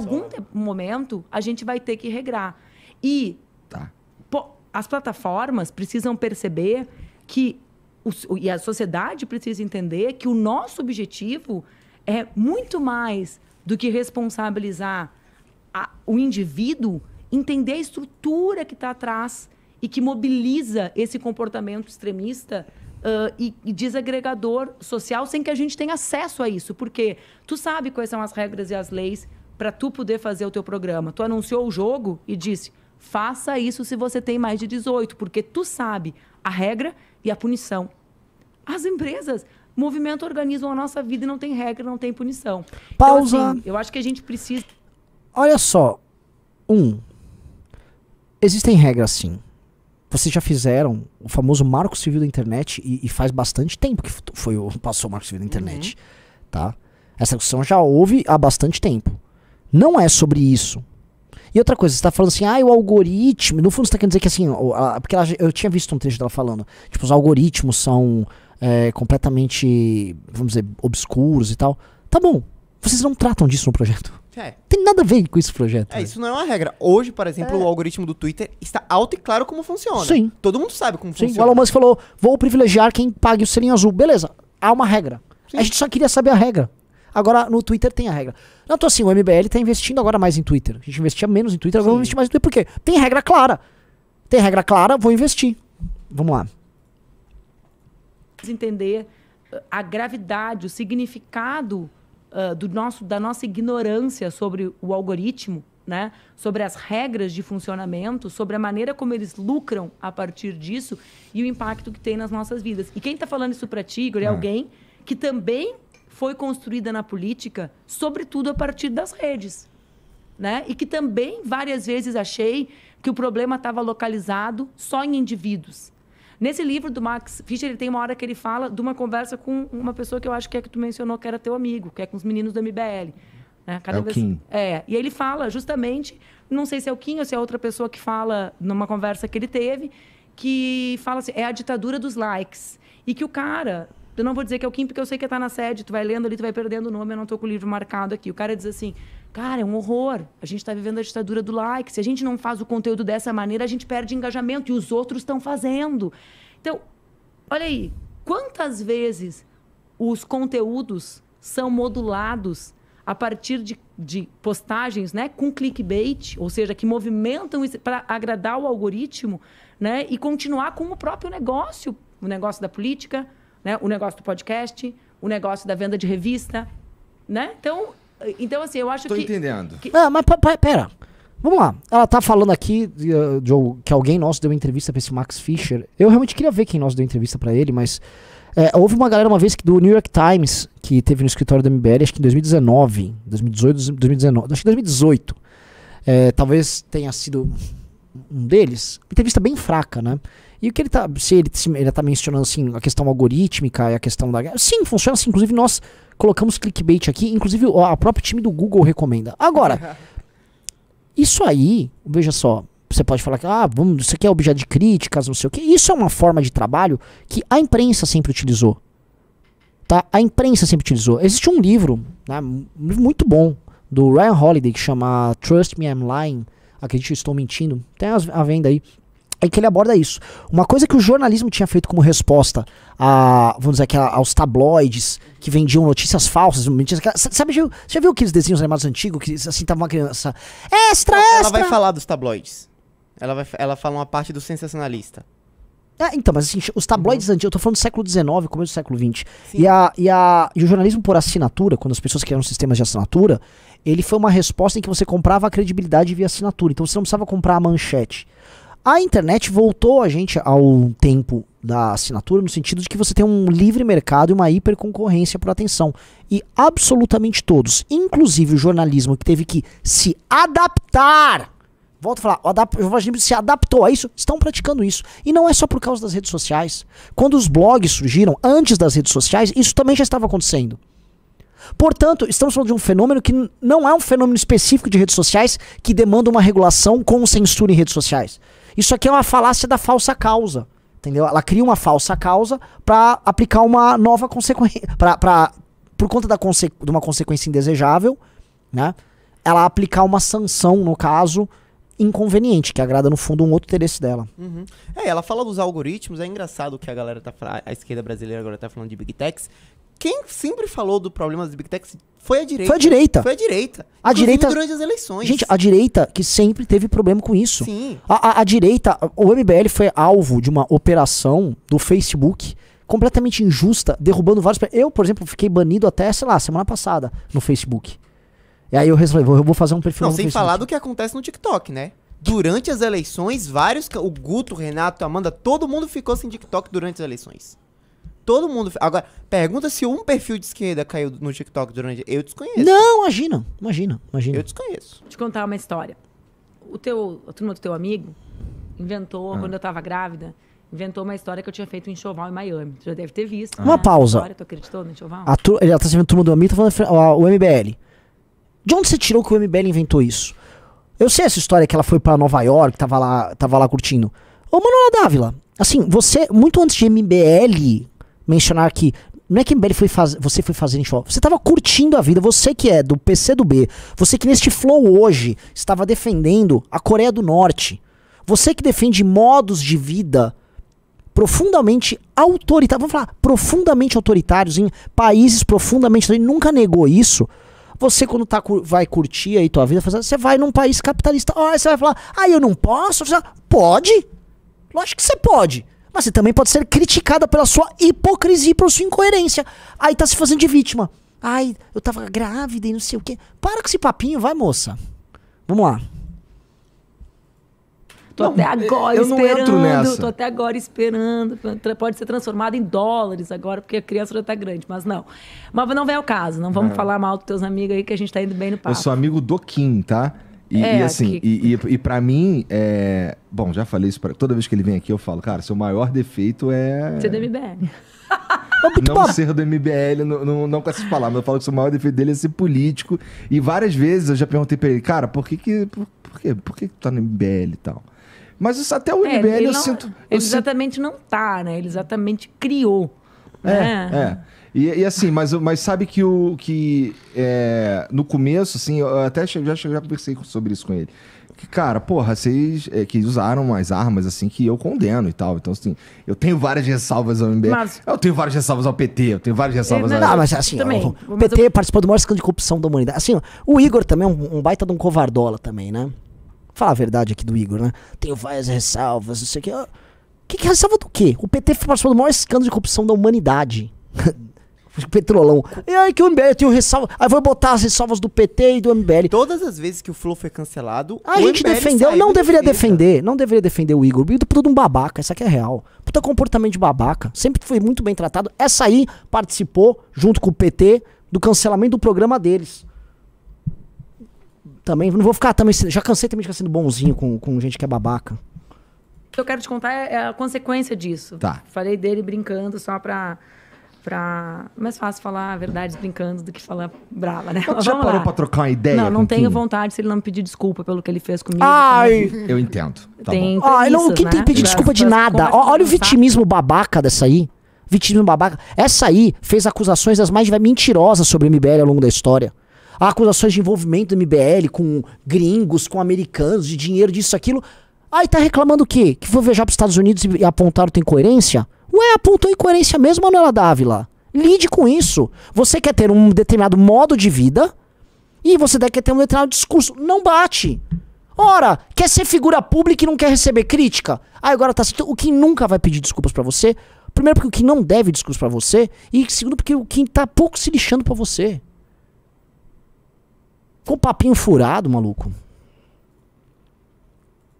algum momento a gente vai ter que regrar. E tá. pô, as plataformas precisam perceber que o, e a sociedade precisa entender que o nosso objetivo é muito mais do que responsabilizar a, o indivíduo, entender a estrutura que está atrás e que mobiliza esse comportamento extremista Uh, e, e, desagregador social sem que a gente tenha acesso a isso. Porque tu sabe quais são as regras e as leis, para tu poder fazer o teu programa. Tu anunciou o jogo e disse: "Faça isso se você tem mais de 18", porque tu sabe a regra e a punição. As empresas movimento organizam a nossa vida e não tem regra, não tem punição. Pausa. Então, assim, eu acho que a gente precisa Olha só. Um. Existem regras sim. Vocês já fizeram o famoso Marco Civil da Internet e, e faz bastante tempo que foi passou o Marco Civil da Internet, uhum. tá? Essa discussão já houve há bastante tempo. Não é sobre isso. E outra coisa, você tá falando assim, ah, o algoritmo. No fundo, você tá querendo dizer que assim, porque ela, eu tinha visto um trecho dela falando, tipo, os algoritmos são é, completamente, vamos dizer, obscuros e tal. Tá bom, vocês não tratam disso no projeto. É. Tem nada a ver com esse projeto. É, né? isso não é uma regra. Hoje, por exemplo, é. o algoritmo do Twitter está alto e claro como funciona. Sim. Todo mundo sabe como Sim. funciona. O Elon Musk falou: vou privilegiar quem pague o selinho azul. Beleza, há uma regra. Sim. A gente só queria saber a regra. Agora, no Twitter tem a regra. Não, tô assim, o MBL tá investindo agora mais em Twitter. A gente investia menos em Twitter, agora vamos investir mais em Twitter. Por quê? Tem regra clara. Tem regra clara, vou investir. Vamos lá. Entender uh, a gravidade, o significado uh, do nosso, da nossa ignorância sobre o algoritmo, né? sobre as regras de funcionamento, sobre a maneira como eles lucram a partir disso e o impacto que tem nas nossas vidas. E quem está falando isso para ti, Igor, é, é alguém que também foi construída na política, sobretudo a partir das redes. Né? E que também várias vezes achei que o problema estava localizado só em indivíduos. Nesse livro do Max Fischer, ele tem uma hora que ele fala de uma conversa com uma pessoa que eu acho que é que tu mencionou que era teu amigo, que é com os meninos do MBL. Né? Cada é vez... Kim. É, e ele fala justamente, não sei se é o Kim ou se é outra pessoa que fala numa conversa que ele teve, que fala assim, é a ditadura dos likes. E que o cara eu não vou dizer que é o Kim, porque eu sei que tá na sede. Tu vai lendo ali, tu vai perdendo o nome, eu não tô com o livro marcado aqui. O cara diz assim, cara, é um horror. A gente tá vivendo a ditadura do like. Se a gente não faz o conteúdo dessa maneira, a gente perde engajamento. E os outros estão fazendo. Então, olha aí. Quantas vezes os conteúdos são modulados a partir de, de postagens né, com clickbait, ou seja, que movimentam para agradar o algoritmo né, e continuar com o próprio negócio, o negócio da política, né? O negócio do podcast, o negócio da venda de revista, né? Então, então assim, eu acho Tô que... Tô entendendo. Que... Ah, mas pera... Vamos lá. Ela tá falando aqui, de eh, Joe, que alguém nosso deu entrevista pra esse Max Fischer. Eu realmente queria ver quem nosso deu entrevista para ele, mas. É, houve uma galera uma vez que do New York Times, que teve no escritório da MBL, acho que em 2019, 2018, 2019, acho que 2018. É, eh, talvez tenha sido um deles. Entrevista bem fraca, né? E o que ele tá. Se ele, se ele tá mencionando assim, a questão algorítmica e a questão da. Sim, funciona assim. Inclusive, nós colocamos clickbait aqui. Inclusive, o próprio time do Google recomenda. Agora, isso aí, veja só. Você pode falar que, ah, vamos, isso aqui é objeto de críticas, não sei o quê. Isso é uma forma de trabalho que a imprensa sempre utilizou. Tá? A imprensa sempre utilizou. Existe um livro, né, um livro muito bom, do Ryan Holiday, que chama Trust Me I'm Lying. Acredito que estou mentindo. Tem a venda aí em é que ele aborda isso. Uma coisa que o jornalismo tinha feito como resposta a, vamos dizer aos tabloides que vendiam notícias falsas, mentiras. Sabe, você já viu aqueles desenhos animados antigos que assim tava uma criança. Extra, extra! Ela vai falar dos tabloides. Ela, vai, ela fala uma parte do sensacionalista. É, então, mas assim, os tabloides uhum. antigos, eu tô falando do século XIX, começo do século XX. E, a, e, a, e o jornalismo por assinatura, quando as pessoas criaram sistemas de assinatura, ele foi uma resposta em que você comprava a credibilidade via assinatura. Então você não precisava comprar a manchete. A internet voltou a gente ao tempo da assinatura, no sentido de que você tem um livre mercado e uma hiperconcorrência por atenção. E absolutamente todos, inclusive o jornalismo, que teve que se adaptar. Volto a falar, o, o jornalismo se adaptou a isso, estão praticando isso. E não é só por causa das redes sociais. Quando os blogs surgiram, antes das redes sociais, isso também já estava acontecendo. Portanto, estamos falando de um fenômeno que não é um fenômeno específico de redes sociais que demanda uma regulação com censura em redes sociais. Isso aqui é uma falácia da falsa causa. Entendeu? Ela cria uma falsa causa para aplicar uma nova consequência. por conta da conse de uma consequência indesejável, né? Ela aplicar uma sanção, no caso, inconveniente, que agrada no fundo um outro interesse dela. Uhum. É, ela fala dos algoritmos, é engraçado que a galera tá a esquerda brasileira agora tá falando de big techs, quem sempre falou do problema das big techs foi a direita. Foi a direita. Foi a direita. A direita durante as eleições. Gente, a direita que sempre teve problema com isso. Sim. A, a, a direita, o MBL foi alvo de uma operação do Facebook completamente injusta, derrubando vários. Eu, por exemplo, fiquei banido até, sei lá, semana passada no Facebook. E aí eu resolvi, eu vou fazer um perfil. Não, sem Facebook. falar do que acontece no TikTok, né? Durante as eleições, vários. O Guto, o Renato, a Amanda, todo mundo ficou sem TikTok durante as eleições. Todo mundo. Agora, pergunta se um perfil de esquerda caiu no TikTok durante. Eu desconheço. Não, imagina, imagina, imagina. Eu desconheço. Vou te contar uma história. O teu, a turma do teu amigo inventou, ah. quando eu tava grávida, inventou uma história que eu tinha feito um enxoval em Miami. Tu já deve ter visto. Ah. Né? Uma pausa. tu acreditou no enxoval? A tá turma do amigo, tá falando o MBL. De onde você tirou que o MBL inventou isso? Eu sei essa história que ela foi para Nova York, tava lá, tava lá curtindo. Ô, Manuela Dávila, assim, você, muito antes de MBL mencionar que não é que MBL foi faz... você foi fazer show. Você estava curtindo a vida. Você que é do PC do B. Você que neste flow hoje estava defendendo a Coreia do Norte. Você que defende modos de vida profundamente autoritários. Vamos falar, profundamente autoritários em países profundamente. Ele nunca negou isso. Você, quando tá, vai curtir aí tua vida, você vai num país capitalista. você vai falar, ah, eu não posso? Pode. Lógico que você pode mas você também pode ser criticada pela sua hipocrisia e pela sua incoerência. Aí tá se fazendo de vítima. Ai, eu tava grávida e não sei o quê. Para com esse papinho, vai, moça. Vamos lá. Tô não, até agora esperando. Tô até agora esperando. Pode ser transformado em dólares agora, porque a criança já tá grande, mas não. Mas não vem ao caso. Não vamos é. falar mal dos teus amigos aí, que a gente tá indo bem no papo. Eu sou amigo do Kim, tá? E, é, e assim, que... e, e, e para mim, é... bom, já falei isso, pra... toda vez que ele vem aqui eu falo, cara, seu maior defeito é... Ser do MBL. não ser do MBL, não, não, não com essas palavras, eu falo que o maior defeito dele é ser político. E várias vezes eu já perguntei pra ele, cara, por que que, por, por, quê? por que, que tu tá no MBL e tal? Mas isso, até o é, MBL eu não, sinto... Ele eu exatamente sinto... não tá, né? Ele exatamente criou. É, né? é. E, e, assim, mas, mas sabe que o que é, no começo, assim, eu até cheguei, já, já conversei sobre isso com ele. Que, cara, porra, vocês é, que usaram as armas assim que eu condeno e tal. Então, assim, eu tenho várias ressalvas ao MBL. Mas... Eu tenho várias ressalvas ao PT, eu tenho várias ressalvas ao. Não, mas assim, também, o PT eu... participou do maior escândalo de corrupção da humanidade. Assim, ó, o Igor também é um, um baita de um covardola também, né? Falar a verdade aqui do Igor, né? Tenho várias ressalvas, não sei o que. O que, que é ressalva do quê? O PT participou do maior escândalo de corrupção da humanidade Petrolão. E aí que o MBL tem um ressalva. Aí vou botar as ressalvas do PT e do MBL. Todas as vezes que o Flow foi cancelado, a gente MBL defendeu, não deveria defesa. defender, não deveria defender o Igor. O Igor é todo um babaca, essa aqui é real. Puta comportamento de babaca. Sempre foi muito bem tratado. Essa aí participou, junto com o PT, do cancelamento do programa deles também. Não vou ficar também. Já cansei também de ficar sendo bonzinho com, com gente que é babaca. O que eu quero te contar é, é a consequência disso. Tá. Falei dele brincando só pra pra. Mais fácil falar a verdade brincando do que falar brava, né? Mas já parou lá. pra trocar uma ideia? Não, não tenho vontade se ele não me pedir desculpa pelo que ele fez comigo. Ai! Eu entendo. Tá tem bom. Ai, não, quem né? tem que pedir desculpa de nada? Olha o vitimismo babaca dessa aí. Vitimismo babaca. Essa aí fez acusações das mais mentirosas sobre o MBL ao longo da história. Há acusações de envolvimento do MBL com gringos, com americanos, de dinheiro, disso, aquilo. Aí tá reclamando o quê? Que foi viajar pros Estados Unidos e apontaram tem coerência? Ué, apontou incoerência mesmo, Manuela é Dávila. Lide com isso. Você quer ter um determinado modo de vida e você quer ter um determinado discurso. Não bate. Ora, quer ser figura pública e não quer receber crítica? Ah, agora tá certo. O que nunca vai pedir desculpas para você. Primeiro, porque o que não deve discurso para você. E segundo, porque o que tá pouco se lixando para você. Com papinho furado, maluco.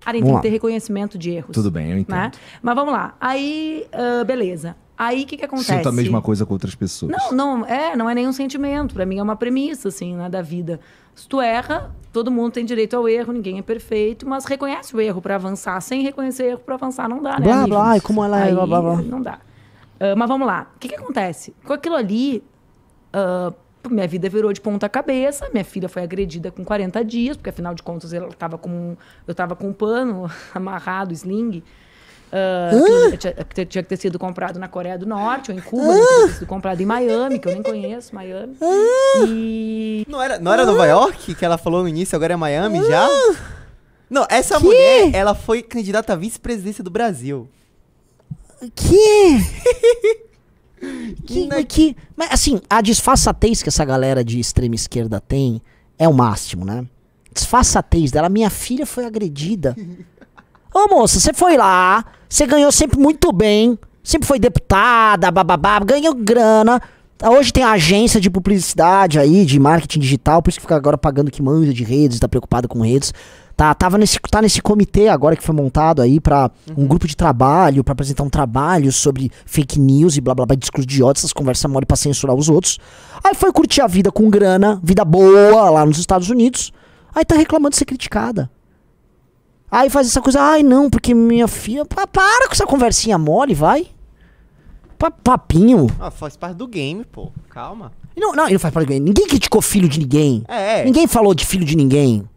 Ari, tem que ter reconhecimento de erros. Tudo bem, eu né? entendo. Né? Mas vamos lá. Aí, uh, beleza. Aí o que, que acontece? Sinto a mesma coisa com outras pessoas. Não, não é, não é nenhum sentimento. Para mim é uma premissa assim, né, da vida. Se tu erra, todo mundo tem direito ao erro, ninguém é perfeito, mas reconhece o erro para avançar. Sem reconhecer o erro para avançar não dá, né? Blá, amigos? blá, como ela é, blá, blá, blá. Não dá. Uh, mas vamos lá. O que, que acontece? Com aquilo ali, uh, minha vida virou de ponta cabeça, minha filha foi agredida com 40 dias, porque afinal de contas ela tava com, eu estava com um pano amarrado, sling, uh, que, tinha, que, tinha, que ter sido comprado na Coreia do Norte ou em Cuba, ah. tinha que ter sido comprado em Miami, que eu nem conheço, Miami. Ah. E... Não era, não era ah. Nova York que ela falou no início, agora é Miami já? Não, essa que? mulher, ela foi candidata à vice-presidência do Brasil. Que? que, né? que, mas assim, a disfarçatez que essa galera de extrema esquerda tem é o máximo, né? Disfarçatez dela. Minha filha foi agredida. Ô moça, você foi lá, você ganhou sempre muito bem, sempre foi deputada, bababá, ganhou grana. Hoje tem agência de publicidade aí, de marketing digital, por isso que fica agora pagando que manja de redes, tá preocupado com redes. Tá, tava nesse, tá nesse comitê agora que foi montado aí para uhum. um grupo de trabalho, para apresentar um trabalho sobre fake news e blá blá blá, discurso de ódio, essas conversas mole pra censurar os outros. Aí foi curtir a vida com grana, vida boa lá nos Estados Unidos. Aí tá reclamando de ser criticada. Aí faz essa coisa, ai não, porque minha filha. Pá, para com essa conversinha mole, vai. Pá, papinho. Ah, faz parte do game, pô. Calma. Não, não, ele não faz parte do game. Ninguém criticou filho de ninguém. É. Ninguém falou de filho de ninguém.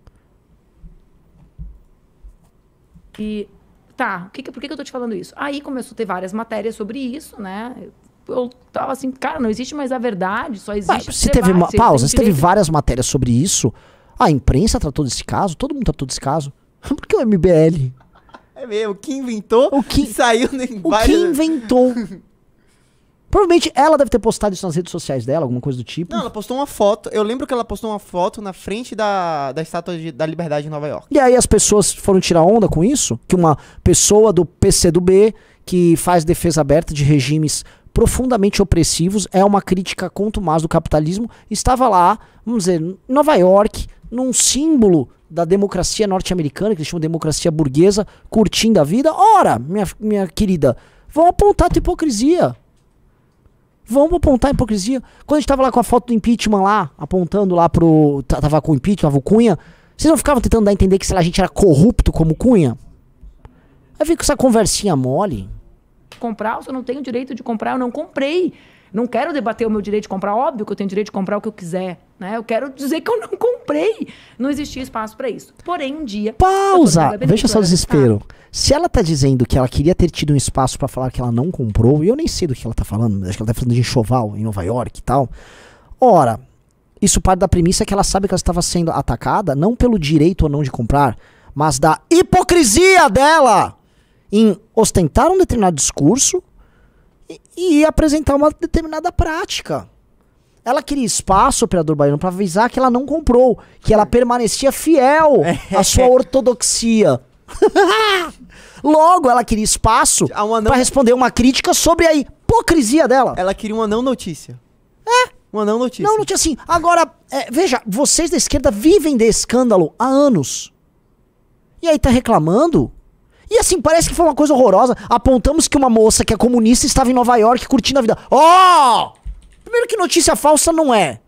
E tá, que, por que, que eu tô te falando isso? Aí começou a ter várias matérias sobre isso, né? eu tava assim, cara, não existe mais a verdade, só existe. Mas, se teve uma pausa, se teve várias matérias sobre isso, a imprensa tratou desse caso, todo mundo tratou desse caso. Por que o MBL? É mesmo, o que inventou? O que saiu nem O que inventou? Provavelmente ela deve ter postado isso nas redes sociais dela, alguma coisa do tipo. Não, ela postou uma foto. Eu lembro que ela postou uma foto na frente da, da estátua de, da liberdade em Nova York. E aí as pessoas foram tirar onda com isso? Que uma pessoa do PCdoB, que faz defesa aberta de regimes profundamente opressivos, é uma crítica mais do capitalismo, estava lá, vamos dizer, em Nova York, num símbolo da democracia norte-americana, que eles chamam de democracia burguesa, curtindo a vida. Ora, minha, minha querida, vão apontar a tua hipocrisia. Vamos apontar a hipocrisia. Quando a gente tava lá com a foto do impeachment lá, apontando lá pro. Tava com o impeachment, tava o Cunha. Vocês não ficavam tentando dar a entender que, se a gente era corrupto como Cunha? Aí vem com essa conversinha mole. Comprar, eu não tenho direito de comprar, eu não comprei. Não quero debater o meu direito de comprar. Óbvio que eu tenho direito de comprar o que eu quiser. Né? Eu quero dizer que eu não comprei. Não existia espaço para isso. Porém, um dia. Pausa! Veja só o né? desespero. Tá. Se ela tá dizendo que ela queria ter tido um espaço para falar que ela não comprou, e eu nem sei do que ela tá falando, acho que ela tá falando de enxoval em Nova York e tal. Ora, isso parte da premissa que ela sabe que ela estava sendo atacada não pelo direito ou não de comprar, mas da hipocrisia dela em ostentar um determinado discurso e, e apresentar uma determinada prática. Ela queria espaço, operador baiano, para avisar que ela não comprou, que ela permanecia fiel é. à sua ortodoxia. Logo, ela queria espaço não... para responder uma crítica sobre a hipocrisia dela. Ela queria uma não notícia. É. Uma não notícia. Não notícia, assim. Agora, é, veja, vocês da esquerda vivem de escândalo há anos. E aí tá reclamando e assim, parece que foi uma coisa horrorosa. Apontamos que uma moça que é comunista estava em Nova York curtindo a vida. Oh! Primeiro que notícia falsa não é.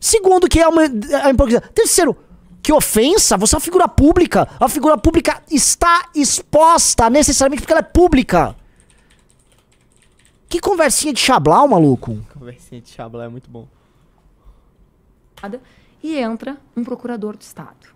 Segundo que é, é uma hipocrisia. Terceiro, que ofensa, você é uma figura pública. A figura pública está exposta necessariamente porque ela é pública. Que conversinha de chablau, maluco. Conversinha de chablau é muito bom. E entra um procurador do Estado.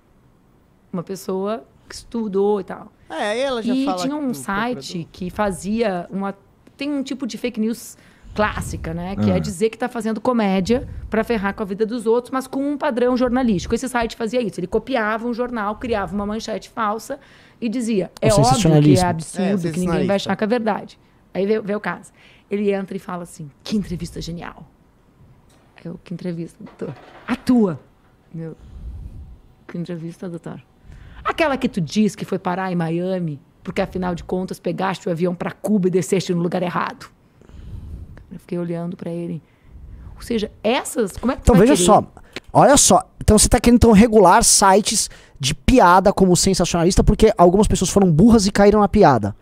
Uma pessoa que estudou e tal. É, ela já e fala... E tinha um site que fazia uma... Tem um tipo de fake news clássica, né? Que uhum. é ah. dizer que está fazendo comédia para ferrar com a vida dos outros, mas com um padrão jornalístico. Esse site fazia isso. Ele copiava um jornal, criava uma manchete falsa e dizia: é óbvio que é absurdo, é, que ninguém vai achar que é verdade. Aí vê, vê, o caso. Ele entra e fala assim: que entrevista genial. Eu, que entrevista, doutor? A tua. Meu, que entrevista, doutor? Aquela que tu diz que foi parar em Miami, porque afinal de contas pegaste o avião para Cuba e desceste no lugar errado. Eu fiquei olhando para ele. Ou seja, essas. Como é que Então veja só. Olha só. Então você tá querendo então, regular sites de piada como sensacionalista porque algumas pessoas foram burras e caíram na piada.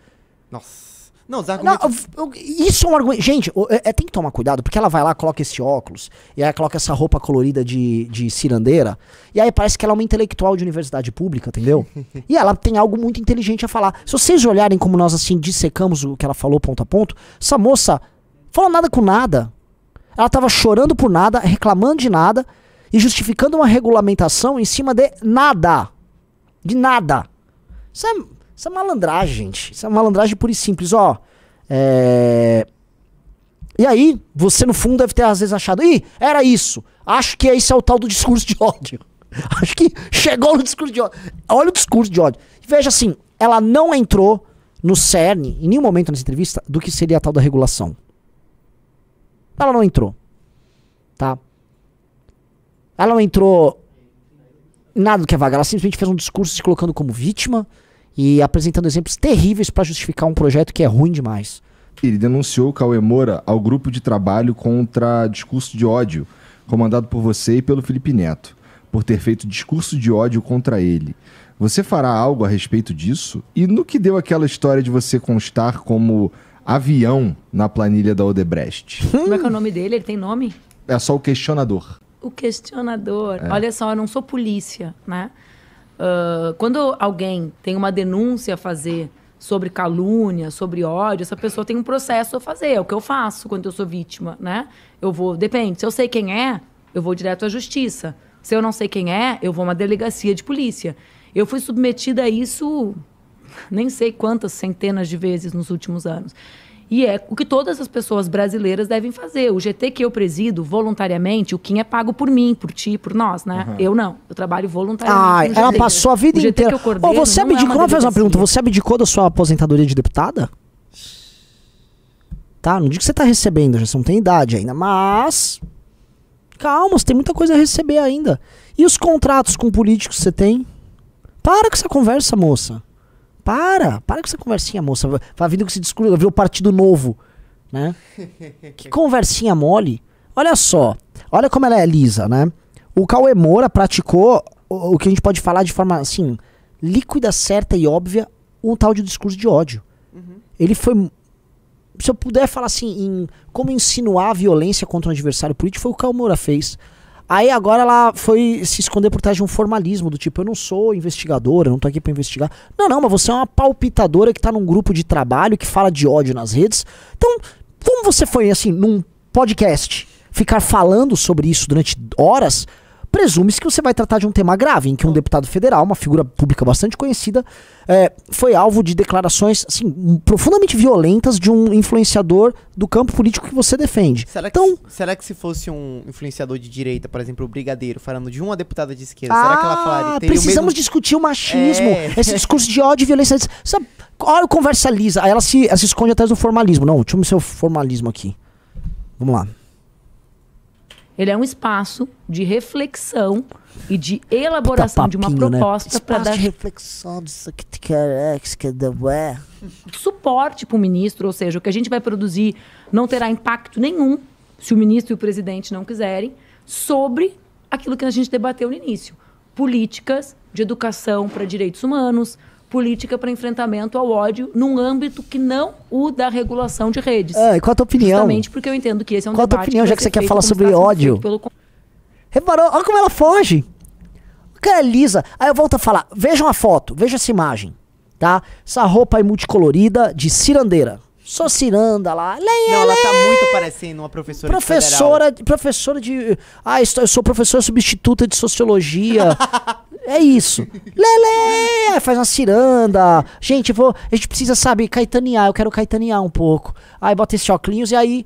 Nossa. Não, os argumentos... Não, isso é um argumento. Gente, é, é, tem que tomar cuidado, porque ela vai lá, coloca esse óculos, e aí coloca essa roupa colorida de, de cirandeira, e aí parece que ela é uma intelectual de universidade pública, entendeu? e ela tem algo muito inteligente a falar. Se vocês olharem como nós, assim, dissecamos o que ela falou ponto a ponto, essa moça falou nada com nada. Ela tava chorando por nada, reclamando de nada e justificando uma regulamentação em cima de nada. De nada. Isso é isso é malandragem, gente. Isso é malandragem pura e simples, ó. É... E aí, você no fundo deve ter às vezes achado, ih, era isso. Acho que é esse é o tal do discurso de ódio. Acho que chegou no discurso de ódio. Olha o discurso de ódio. Veja assim, ela não entrou no cerne, em nenhum momento nessa entrevista, do que seria a tal da regulação. Ela não entrou. Tá? Ela não entrou nada do que é vaga. Ela simplesmente fez um discurso se colocando como vítima, e apresentando exemplos terríveis para justificar um projeto que é ruim demais. Ele denunciou Cauê Moura ao grupo de trabalho contra discurso de ódio, comandado por você e pelo Felipe Neto, por ter feito discurso de ódio contra ele. Você fará algo a respeito disso? E no que deu aquela história de você constar como avião na planilha da Odebrecht? Como é que é o nome dele? Ele tem nome? É só o questionador. O questionador. É. Olha só, eu não sou polícia, né? Uh, quando alguém tem uma denúncia a fazer sobre calúnia, sobre ódio, essa pessoa tem um processo a fazer. É o que eu faço quando eu sou vítima, né? Eu vou, depende, se eu sei quem é, eu vou direto à justiça. Se eu não sei quem é, eu vou a uma delegacia de polícia. Eu fui submetida a isso nem sei quantas centenas de vezes nos últimos anos. E é o que todas as pessoas brasileiras devem fazer. O GT que eu presido voluntariamente, o Kim é pago por mim, por ti, por nós, né? Uhum. Eu não. Eu trabalho voluntariamente. Ah, ela passou a vida inteira. Coordeno, oh, você é abdicou, é uma fazer uma pergunta. Você abdicou da sua aposentadoria de deputada? Tá, não digo que você tá recebendo, já não tem idade ainda, mas calma, você tem muita coisa a receber ainda. E os contratos com políticos que você tem? Para com essa conversa, moça. Para, para com essa conversinha, moça. Vai vindo que se descobriu, o partido novo, né? que conversinha mole. Olha só, olha como ela é lisa, né? O Cauê Moura praticou o, o que a gente pode falar de forma, assim, líquida, certa e óbvia, um tal de discurso de ódio. Uhum. Ele foi se eu puder falar assim, em como insinuar violência contra um adversário político, foi o que o Moura fez. Aí agora ela foi se esconder por trás de um formalismo, do tipo, eu não sou investigadora, eu não tô aqui para investigar. Não, não, mas você é uma palpitadora que tá num grupo de trabalho que fala de ódio nas redes. Então, como você foi assim, num podcast, ficar falando sobre isso durante horas, presume-se que você vai tratar de um tema grave, em que um deputado federal, uma figura pública bastante conhecida, é, foi alvo de declarações assim, profundamente violentas de um influenciador do campo político que você defende. Será que, então, será que se fosse um influenciador de direita, por exemplo, o Brigadeiro, falando de uma deputada de esquerda, ah, será que ela ah, falaria? Precisamos mesmo... discutir o machismo, é... esse discurso de ódio e violência. olha olha, conversa lisa. Aí ela se, ela se esconde atrás do formalismo. Não, deixa eu ver seu formalismo aqui. Vamos lá. Ele é um espaço de reflexão e de elaboração papinho, de uma né? proposta né? para dar de reflexão disso que é, que é suporte para o ministro, ou seja, o que a gente vai produzir não terá impacto nenhum se o ministro e o presidente não quiserem sobre aquilo que a gente debateu no início, políticas de educação para direitos humanos, política para enfrentamento ao ódio num âmbito que não o da regulação de redes. É, e qual a tua opinião? Justamente porque eu entendo que esse é um qual debate. Qual a tua opinião, que já que você quer falar sobre ódio? Pelo... Reparou? Olha como ela foge. Cara, é lisa. Aí eu volto a falar. Veja uma foto, veja essa imagem, tá? Essa roupa aí multicolorida de cirandeira. Só ciranda lá. Lê, não, ela tá muito parecendo uma professora professora de Professora de. Ah, eu sou professora substituta de sociologia. é isso. Lele! É, faz uma ciranda. Gente, vou, a gente precisa, saber caetanear. Eu quero caetanear um pouco. Aí bota esses choclinhos e aí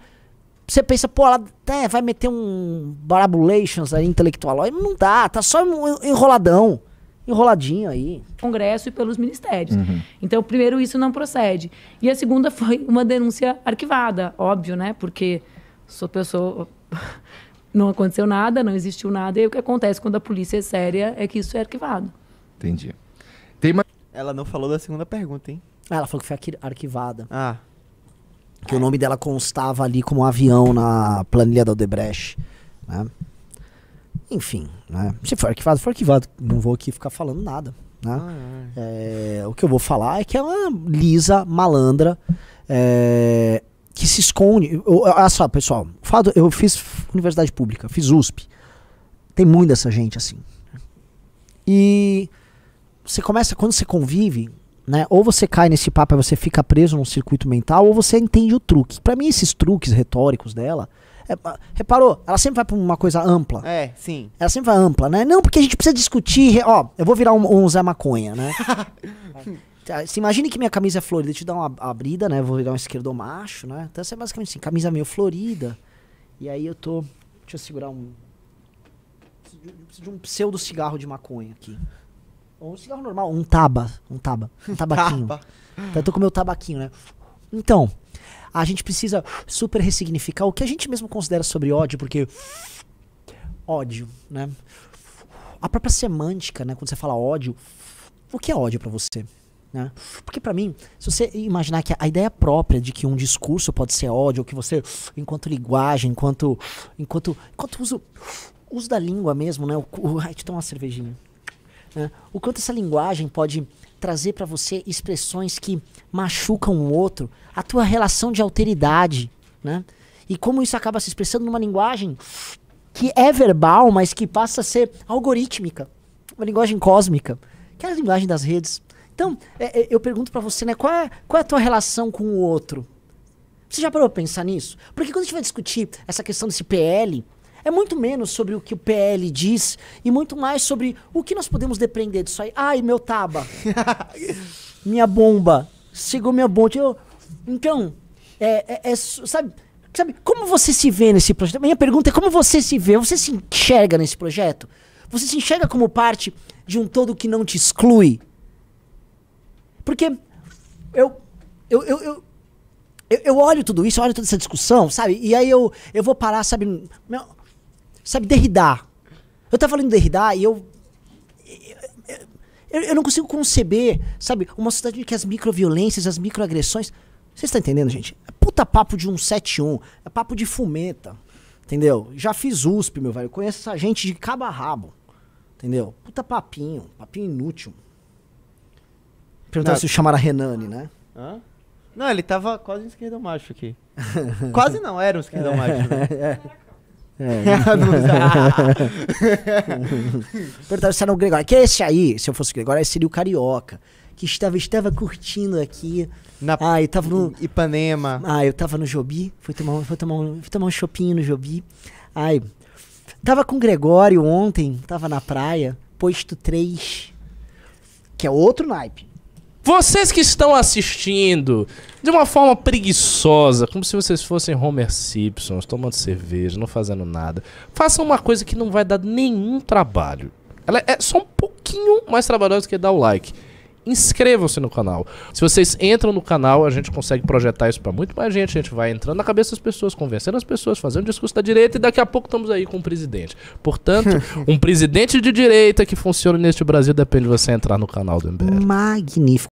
você pensa, pô, ela vai meter um barabulations aí intelectual. Aí não dá, tá só um enroladão. Enroladinho aí. Congresso e pelos ministérios. Uhum. Então, primeiro, isso não procede. E a segunda foi uma denúncia arquivada, óbvio, né? Porque sou pessoa. não aconteceu nada, não existiu nada. E o que acontece quando a polícia é séria é que isso é arquivado. Entendi. Ela não falou da segunda pergunta, hein? Ah, ela falou que foi arquivada. Ah. Que o nome dela constava ali como um avião na planilha da Odebrecht, né? Enfim, né? Se for arquivado, foi arquivado. Não vou aqui ficar falando nada, né? Ah, é. É, o que eu vou falar é que ela é uma lisa, malandra, é, que se esconde. olha só, pessoal. Fado, eu fiz universidade pública, fiz USP. Tem muita essa gente assim. E você começa, quando você convive, né? Ou você cai nesse papo e você fica preso num circuito mental, ou você entende o truque. Para mim, esses truques retóricos dela. É, reparou? Ela sempre vai pra uma coisa ampla. É, sim. Ela sempre vai ampla, né? Não, porque a gente precisa discutir. Ó, eu vou virar um, um Zé Maconha, né? Ah, se imagine que minha camisa é florida, te dar uma abrida, né? Vou virar um esquerdo macho, né? Então, isso é basicamente assim, camisa meio florida. E aí eu tô. Deixa eu segurar um. preciso de um pseudo cigarro de maconha aqui. Ou um cigarro normal, um taba. Um taba. Um tabaquinho. taba. Então eu tô com meu tabaquinho, né? Então, a gente precisa super ressignificar o que a gente mesmo considera sobre ódio, porque ódio, né? A própria semântica, né? Quando você fala ódio, o que é ódio para você? Né? Porque para mim, se você imaginar que a ideia própria de que um discurso pode ser ódio, ou que você, enquanto linguagem, enquanto enquanto enquanto uso uso da língua mesmo, né? O, o, ai, tomar uma cervejinha. Né? O quanto essa linguagem pode trazer para você expressões que machucam o outro, a tua relação de alteridade, né? E como isso acaba se expressando numa linguagem que é verbal, mas que passa a ser algorítmica, uma linguagem cósmica, que é a linguagem das redes. Então, é, é, eu pergunto para você, né, qual é, qual é a tua relação com o outro? Você já parou pra pensar nisso? Porque quando a gente vai discutir essa questão desse PL, é muito menos sobre o que o PL diz e muito mais sobre o que nós podemos depender disso aí. Ai, meu taba. minha bomba. Chegou minha bomba. Eu, então, é, é, é, sabe, sabe, como você se vê nesse projeto? Minha pergunta é como você se vê? Você se enxerga nesse projeto? Você se enxerga como parte de um todo que não te exclui? Porque eu, eu, eu, eu eu, olho tudo isso, olho toda essa discussão, sabe? E aí eu, eu vou parar, sabe? Meu, Sabe, Derrida. Eu tava falando Derrida e eu eu, eu, não consigo conceber, sabe, uma sociedade em que as microviolências, as microagressões. Vocês está entendendo, gente? É puta papo de 171, é papo de fumeta. Entendeu? Já fiz USP, meu velho. Conheço essa gente de cabo a rabo. Entendeu? Puta papinho, papinho inútil. Perguntaram se chamaram a Renane, né? Hã? Não, ele tava quase um macho aqui. quase não, era um esquerdo é. macho né? é. É. Perguntaram se era o Gregório. Que é esse aí? Se eu fosse o Gregório, aí seria o Carioca. Que estava, estava curtindo aqui. Na ah, eu tava no. Ipanema. Ah, eu tava no Jobi. Fui tomar, fui tomar, um, fui tomar um chopinho no Jobi. Ai. Tava com o Gregório ontem, tava na praia, posto 3. Que é outro naipe. Vocês que estão assistindo de uma forma preguiçosa, como se vocês fossem Homer Simpson, tomando cerveja, não fazendo nada, façam uma coisa que não vai dar nenhum trabalho. Ela é só um pouquinho mais trabalhosa que dar o like. Inscrevam-se no canal. Se vocês entram no canal, a gente consegue projetar isso para muito mais gente. A gente vai entrando na cabeça das pessoas, convencendo as pessoas, fazendo discurso da direita e daqui a pouco estamos aí com um presidente. Portanto, um presidente de direita que funciona neste Brasil depende de você entrar no canal do MBL. Magnífico.